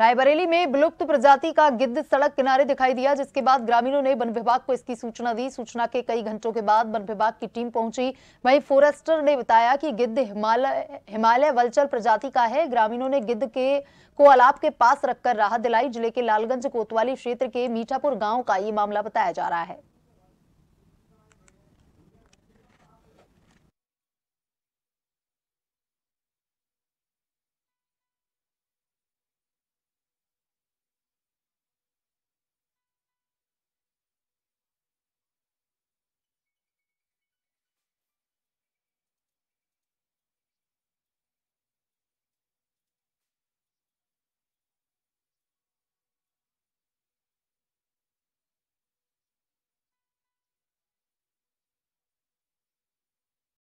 रायबरेली में विलुप्त प्रजाति का गिद्ध सड़क किनारे दिखाई दिया जिसके बाद ग्रामीणों ने वन विभाग को इसकी सूचना दी सूचना के कई घंटों के बाद वन विभाग की टीम पहुंची वहीं फोरेस्टर ने बताया कि गिद्ध हिमालय हिमालय वलचल प्रजाति का है ग्रामीणों ने गिद्ध के को अलाप के पास रखकर राहत दिलाई जिले के लालगंज कोतवाली क्षेत्र के मीठापुर गाँव का ये मामला बताया जा रहा है